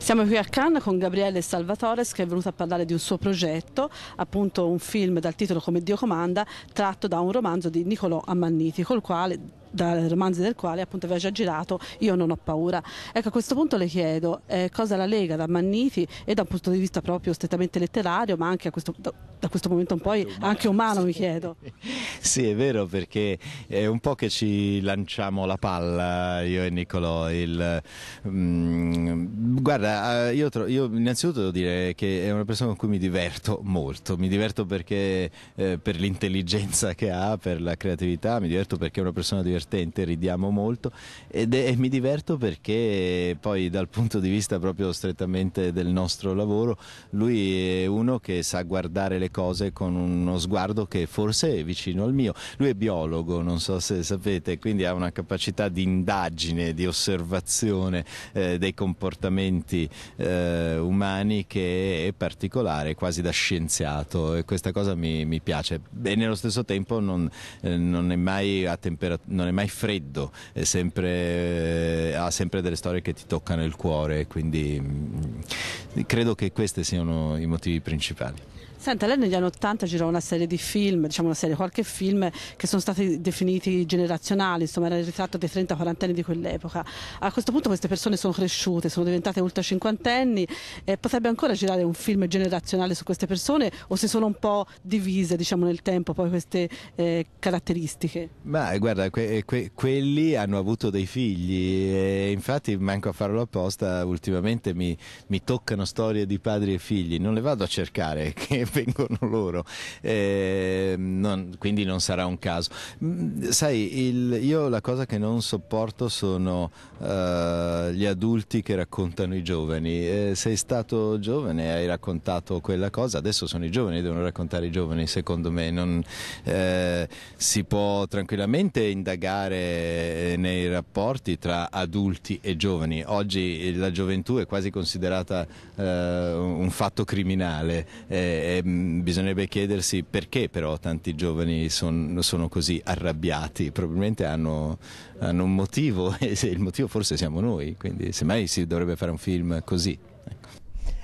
Siamo qui a Cannes con Gabriele Salvatores che è venuto a parlare di un suo progetto, appunto un film dal titolo Come Dio comanda, tratto da un romanzo di Niccolò Ammanniti, col quale dal romanzo del quale appunto aveva già girato Io non ho paura. Ecco a questo punto le chiedo eh, cosa la lega da Magnifi e da un punto di vista proprio strettamente letterario ma anche questo, da, da, questo momento in poi umano, anche umano sì. mi chiedo. Sì è vero perché è un po' che ci lanciamo la palla io e Niccolò. Il, mm, guarda eh, io, io, innanzitutto devo dire che è una persona con cui mi diverto molto, mi diverto perché eh, per l'intelligenza che ha, per la creatività, mi diverto perché è una persona diversa divertente, ridiamo molto ed è, e mi diverto perché poi dal punto di vista proprio strettamente del nostro lavoro lui è uno che sa guardare le cose con uno sguardo che forse è vicino al mio. Lui è biologo, non so se sapete, quindi ha una capacità di indagine, di osservazione eh, dei comportamenti eh, umani che è particolare, quasi da scienziato e questa cosa mi, mi piace. E nello stesso tempo non, eh, non, è mai a temperatura non è mai freddo, è sempre, eh, ha sempre delle storie che ti toccano il cuore, quindi mm, credo che questi siano i motivi principali. Senta, lei negli anni Ottanta girò una serie di film, diciamo una serie, qualche film che sono stati definiti generazionali, insomma era il ritratto dei 30-40 anni di quell'epoca. A questo punto queste persone sono cresciute, sono diventate ultra cinquantenni, eh, potrebbe ancora girare un film generazionale su queste persone o si sono un po' divise diciamo, nel tempo poi queste eh, caratteristiche? Ma eh, guarda, que eh, que quelli hanno avuto dei figli e eh, infatti manco a farlo apposta, ultimamente mi, mi toccano storie di padri e figli, non le vado a cercare, che vengono loro, eh, non, quindi non sarà un caso. Mm, sai, il, io la cosa che non sopporto sono eh, gli adulti che raccontano i giovani. Eh, sei stato giovane, hai raccontato quella cosa, adesso sono i giovani, devono raccontare i giovani, secondo me. Non, eh, si può tranquillamente indagare nei rapporti tra adulti e giovani. Oggi la gioventù è quasi considerata eh, un fatto criminale. Eh, Ehm, bisognerebbe chiedersi perché però tanti giovani son, sono così arrabbiati, probabilmente hanno, hanno un motivo e il motivo forse siamo noi, quindi semmai si dovrebbe fare un film così. Ecco.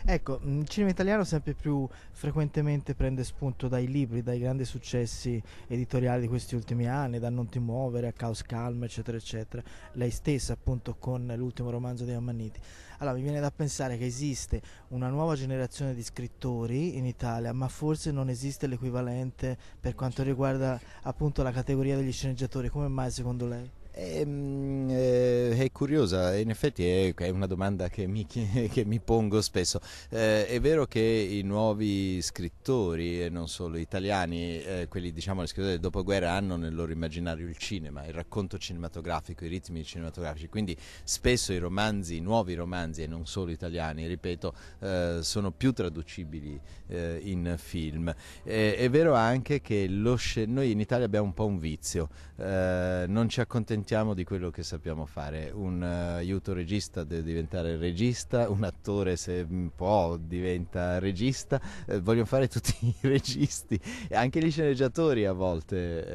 Ecco, mm, il cinema italiano sempre più frequentemente prende spunto dai libri, dai grandi successi editoriali di questi ultimi anni, da Non ti muovere a Caos Calma, eccetera, eccetera. Lei stessa, appunto, con l'ultimo romanzo di Ammanniti. Allora, mi viene da pensare che esiste una nuova generazione di scrittori in Italia, ma forse non esiste l'equivalente per quanto riguarda appunto la categoria degli sceneggiatori. Come mai secondo lei? È, ehm, eh, è, curiosa, in effetti è, è una domanda che mi, che mi pongo spesso. Eh, è vero che i nuovi scrittori, e non solo italiani, eh, quelli diciamo gli scrittori del dopoguerra, hanno nel loro immaginario il cinema, il racconto cinematografico, i ritmi cinematografici, quindi spesso i romanzi, i nuovi romanzi e non solo italiani, ripeto, eh, sono più traducibili eh, in film. è vero anche che lo sc- noi in Italia abbiamo un po' un vizio, eh, non ci accontentiamo lamentiamo di quello che sappiamo fare. Un uh, aiuto regista deve diventare regista, un attore se può diventa regista, eh, vogliono fare tutti i registi, anche gli sceneggiatori a volte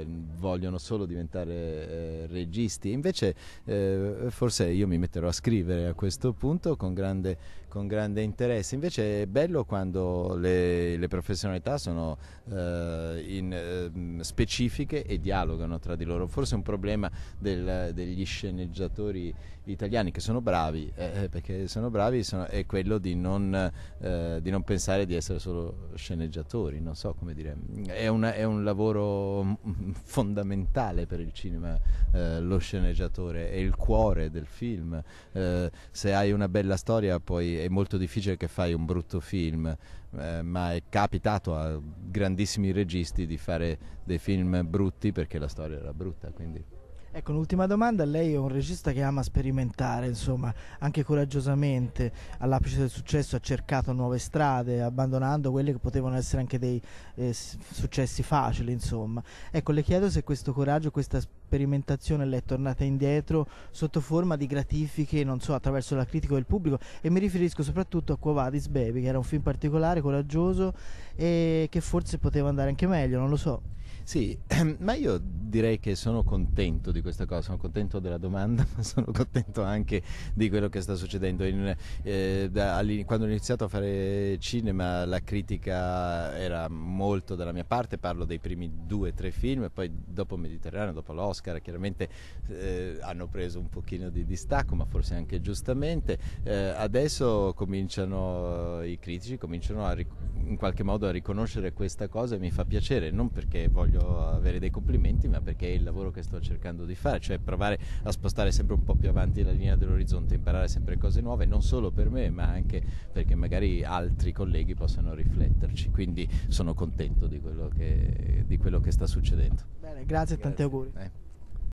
eh, vogliono solo diventare eh, registi, invece eh, forse io mi metterò a scrivere a questo punto con grande con grande interesse. Invece è bello quando le, le professionalità sono eh, in, eh, specifiche e dialogano tra di loro. Forse è un problema del, degli sceneggiatori italiani che sono bravi, eh, eh perché sono bravi, sono, è quello di non, eh, di non, pensare di essere solo sceneggiatori, non so come dire. È, una, è un lavoro fondamentale per il cinema, eh, lo sceneggiatore, è il cuore del film. se hai una bella storia puoi è molto difficile che fai un brutto film, eh, ma è capitato a grandissimi registi di fare dei film brutti perché la storia era brutta, quindi Ecco, un'ultima domanda, lei è un regista che ama sperimentare, insomma, anche coraggiosamente, all'apice del successo ha cercato nuove strade, abbandonando quelle che potevano essere anche dei eh, successi facili, insomma. Ecco, le chiedo se questo coraggio, questa sperimentazione le è tornata indietro sotto forma di gratifiche, non so, attraverso la critica del pubblico e mi riferisco soprattutto a Quo Vadis Baby, che era un film particolare, coraggioso e che forse poteva andare anche meglio, non lo so. Sì, ma io direi che sono contento di questa cosa, sono contento della domanda, ma sono contento anche di quello che sta succedendo. In, eh, quando ho iniziato a fare cinema la critica era molto dalla mia parte, parlo dei primi due o tre film, poi dopo Mediterraneo, dopo l'Oscar, chiaramente eh, hanno preso un pochino di distacco, ma forse anche giustamente. Eh, adesso cominciano eh, i critici, cominciano a, in qualche modo a riconoscere questa cosa e mi fa piacere, non perché voglio voglio avere dei complimenti, ma perché è il lavoro che sto cercando di fare, cioè provare a spostare sempre un po' più avanti la linea dell'orizzonte, imparare sempre cose nuove, non solo per me, ma anche perché magari altri colleghi possano rifletterci. Quindi sono contento di quello che, di quello che sta succedendo. Bene, grazie e tanti auguri. Eh.